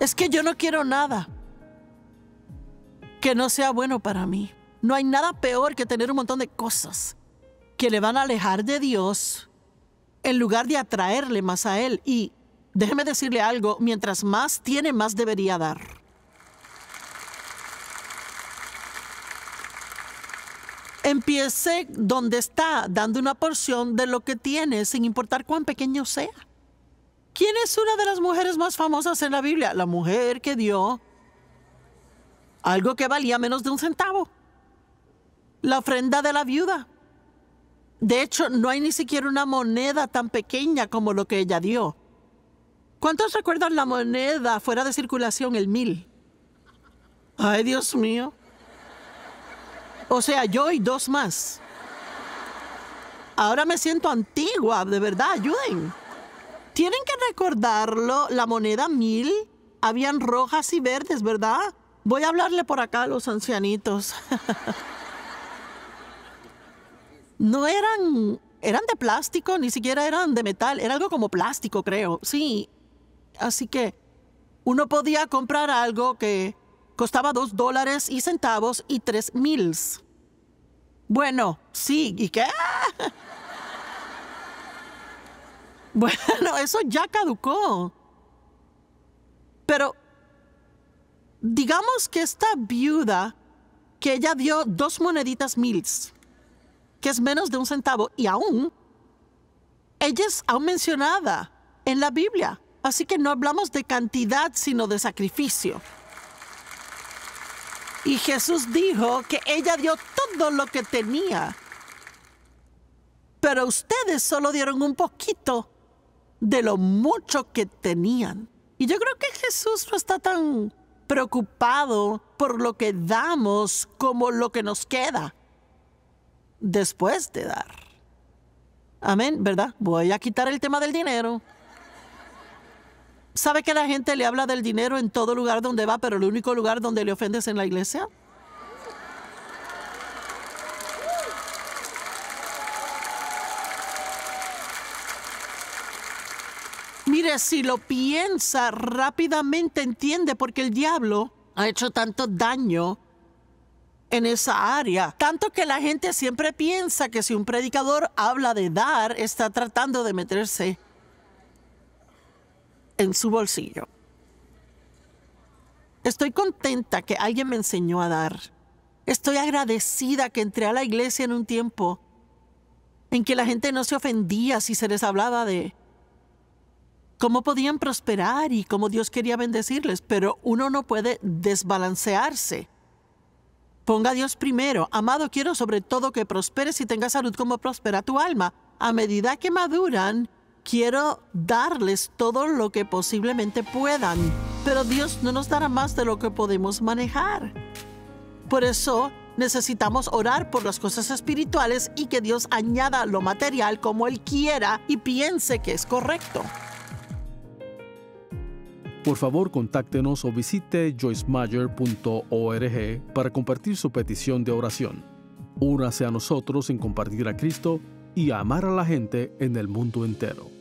es que yo no quiero nada que no sea bueno para mí. No hay nada peor que tener un montón de cosas que le van a alejar de Dios en lugar de atraerle más a Él. Y déjeme decirle algo, mientras más tiene, más debería dar. Empiece donde está, dando una porción de lo que tiene, sin importar cuán pequeño sea. ¿Quién es una de las mujeres más famosas en la Biblia? La mujer que dio algo que valía menos de un centavo. La ofrenda de la viuda. De hecho, no hay ni siquiera una moneda tan pequeña como lo que ella dio. ¿Cuántos recuerdan la moneda fuera de circulación, el mil? Ay, Dios mío. O sea, yo y dos más. Ahora me siento antigua, de verdad, ayuden. Tienen que recordarlo, la moneda mil. Habían rojas y verdes, ¿verdad? Voy a hablarle por acá a los ancianitos. no eran... Eran de plástico, ni siquiera eran de metal. Era algo como plástico, creo. Sí. Así que uno podía comprar algo que costaba dos dólares y centavos y tres mils. Bueno, sí, ¿y qué? Bueno, eso ya caducó. Pero digamos que esta viuda, que ella dio dos moneditas mils, que es menos de un centavo, y aún, ella es aún mencionada en la Biblia. Así que no hablamos de cantidad, sino de sacrificio. Y Jesús dijo que ella dio todo lo que tenía. Pero ustedes solo dieron un poquito de lo mucho que tenían. Y yo creo que Jesús no está tan preocupado por lo que damos como lo que nos queda después de dar. Amén, ¿verdad? Voy a quitar el tema del dinero. ¿Sabe que la gente le habla del dinero en todo lugar donde va, pero el único lugar donde le ofendes en la iglesia? Mire, si lo piensa, rápidamente entiende porque el diablo ha hecho tanto daño en esa área. Tanto que la gente siempre piensa que si un predicador habla de dar, está tratando de meterse en su bolsillo. Estoy contenta que alguien me enseñó a dar. Estoy agradecida que entré a la iglesia en un tiempo en que la gente no se ofendía si se les hablaba de cómo podían prosperar y cómo Dios quería bendecirles, pero uno no puede desbalancearse. Ponga a Dios primero. Amado, quiero sobre todo que prosperes y tengas salud como prospera tu alma. A medida que maduran, quiero darles todo lo que posiblemente puedan, pero Dios no nos dará más de lo que podemos manejar. Por eso necesitamos orar por las cosas espirituales y que Dios añada lo material como Él quiera y piense que es correcto. Por favor, contáctenos o visite joysmayer.org para compartir su petición de oración. Únase a nosotros en compartir a Cristo y amar a la gente en el mundo entero.